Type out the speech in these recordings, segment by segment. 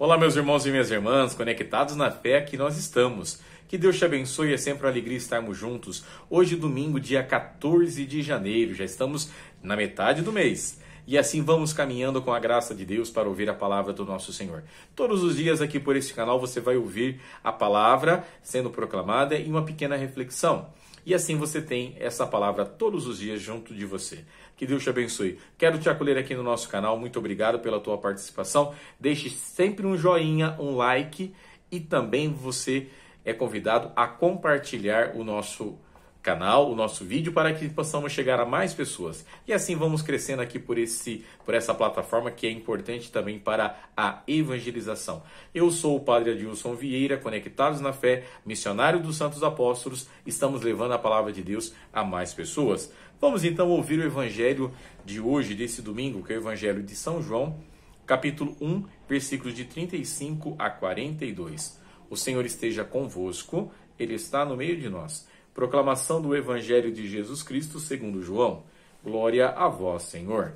Olá, meus irmãos e minhas irmãs, conectados na fé que nós estamos. Que Deus te abençoe, é sempre uma alegria estarmos juntos. Hoje, domingo, dia 14 de janeiro, já estamos na metade do mês. E assim vamos caminhando com a graça de Deus para ouvir a palavra do nosso Senhor. Todos os dias aqui por este canal você vai ouvir a palavra sendo proclamada e uma pequena reflexão. E assim você tem essa palavra todos os dias junto de você. Que Deus te abençoe. Quero te acolher aqui no nosso canal. Muito obrigado pela tua participação. Deixe sempre um joinha, um like e também você é convidado a compartilhar o nosso canal, o nosso vídeo, para que possamos chegar a mais pessoas. E assim vamos crescendo aqui por, esse, por essa plataforma que é importante também para a evangelização. Eu sou o Padre Adilson Vieira, Conectados na Fé, missionário dos Santos Apóstolos. Estamos levando a palavra de Deus a mais pessoas. Vamos então ouvir o evangelho de hoje, desse domingo, que é o evangelho de São João, capítulo 1, versículos de 35 a 42. O Senhor esteja convosco, ele está no meio de nós. Proclamação do Evangelho de Jesus Cristo segundo João. Glória a vós, Senhor.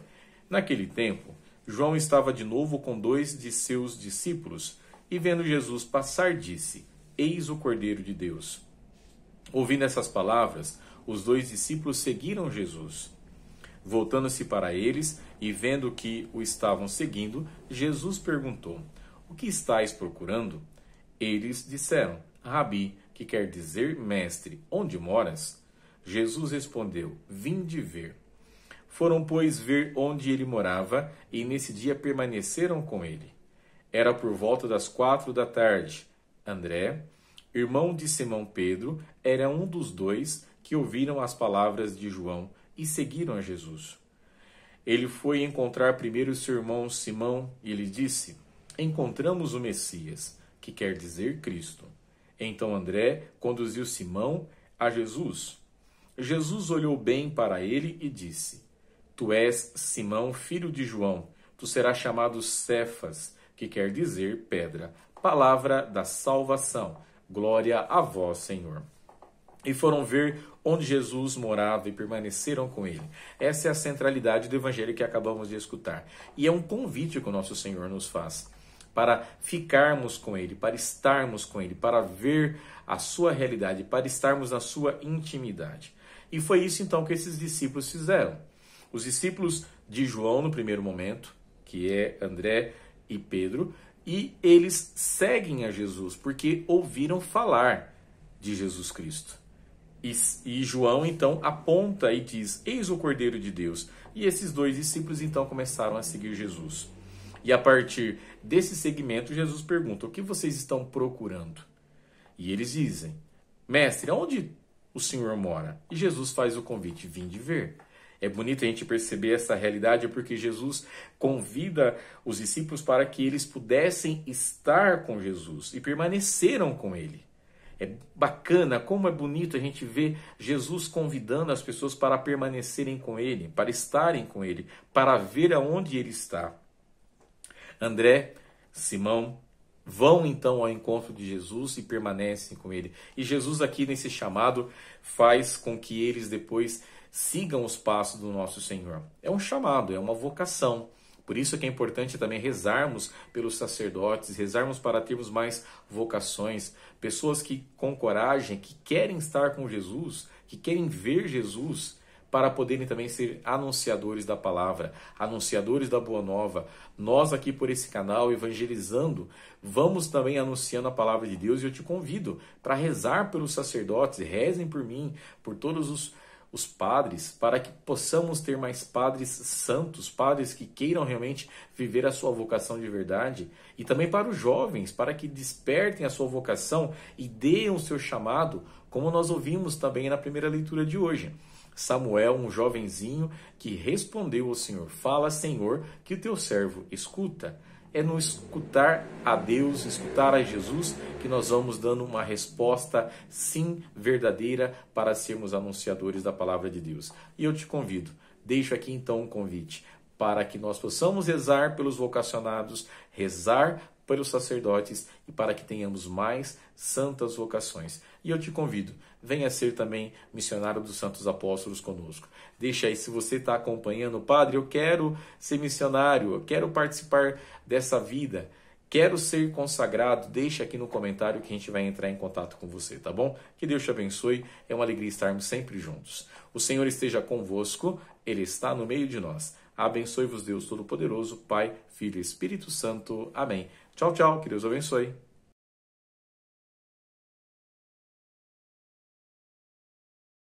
Naquele tempo, João estava de novo com dois de seus discípulos e, vendo Jesus passar, disse: Eis o Cordeiro de Deus. Ouvindo essas palavras, os dois discípulos seguiram Jesus. Voltando-se para eles e vendo que o estavam seguindo, Jesus perguntou: O que estáis procurando? Eles disseram: Rabi, que quer dizer mestre, onde moras? Jesus respondeu: Vinde ver. Foram, pois, ver onde ele morava, e nesse dia permaneceram com ele. Era por volta das quatro da tarde. André, irmão de Simão Pedro, era um dos dois que ouviram as palavras de João e seguiram a Jesus. Ele foi encontrar primeiro seu irmão Simão e lhe disse: Encontramos o Messias, que quer dizer Cristo. Então André conduziu Simão a Jesus. Jesus olhou bem para ele e disse: Tu és Simão, filho de João. Tu serás chamado Cefas, que quer dizer pedra. Palavra da salvação. Glória a vós, Senhor. E foram ver onde Jesus morava e permaneceram com ele. Essa é a centralidade do evangelho que acabamos de escutar. E é um convite que o nosso Senhor nos faz para ficarmos com Ele, para estarmos com Ele, para ver a sua realidade, para estarmos na sua intimidade. E foi isso então que esses discípulos fizeram. Os discípulos de João, no primeiro momento, que é André e Pedro, e eles seguem a Jesus porque ouviram falar de Jesus Cristo. E, e, João então aponta e diz: Eis o Cordeiro de Deus. E esses dois discípulos então começaram a seguir Jesus. E a partir desse segmento, Jesus pergunta: O que vocês estão procurando? E eles dizem: Mestre, onde o Senhor mora? E Jesus faz o convite: Vinde ver. É bonito a gente perceber essa realidade porque Jesus convida os discípulos para que eles pudessem estar com Jesus e permaneceram com ele. É bacana, como é bonito a gente ver Jesus convidando as pessoas para permanecerem com ele, para estarem com ele, para ver aonde ele está. André, Simão, vão então ao encontro de Jesus e permanecem com ele. E Jesus, aqui nesse chamado, faz com que eles depois sigam os passos do nosso Senhor. É um chamado, é uma vocação. Por isso que é importante também rezarmos pelos sacerdotes, rezarmos para termos mais vocações, pessoas que com coragem, que querem estar com Jesus, que querem ver Jesus para poderem também ser anunciadores da palavra, anunciadores da boa nova. Nós aqui por esse canal evangelizando, vamos também anunciando a palavra de Deus e eu te convido para rezar pelos sacerdotes, rezem por mim, por todos os os padres, para que possamos ter mais padres santos, padres que queiram realmente viver a sua vocação de verdade, e também para os jovens, para que despertem a sua vocação e deem o seu chamado como nós ouvimos também na primeira leitura de hoje. Samuel, um jovenzinho, que respondeu ao Senhor: Fala, Senhor, que o teu servo escuta. É no escutar a Deus, escutar a Jesus, que nós vamos dando uma resposta sim verdadeira para sermos anunciadores da palavra de Deus. E eu te convido, deixo aqui então um convite para que nós possamos rezar pelos vocacionados, rezar pelos sacerdotes e para que tenhamos mais santas vocações. E eu te convido, venha ser também missionário dos Santos Apóstolos conosco. Deixa aí, se você está acompanhando, Padre, eu quero ser missionário, eu quero participar dessa vida. Quero ser consagrado. Deixa aqui no comentário que a gente vai entrar em contato com você, tá bom? Que Deus te abençoe. É uma alegria estarmos sempre juntos. O Senhor esteja convosco, Ele está no meio de nós. Abençoe-vos Deus Todo-Poderoso, Pai, Filho e Espírito Santo. Amém. Tchau, tchau. Que Deus abençoe.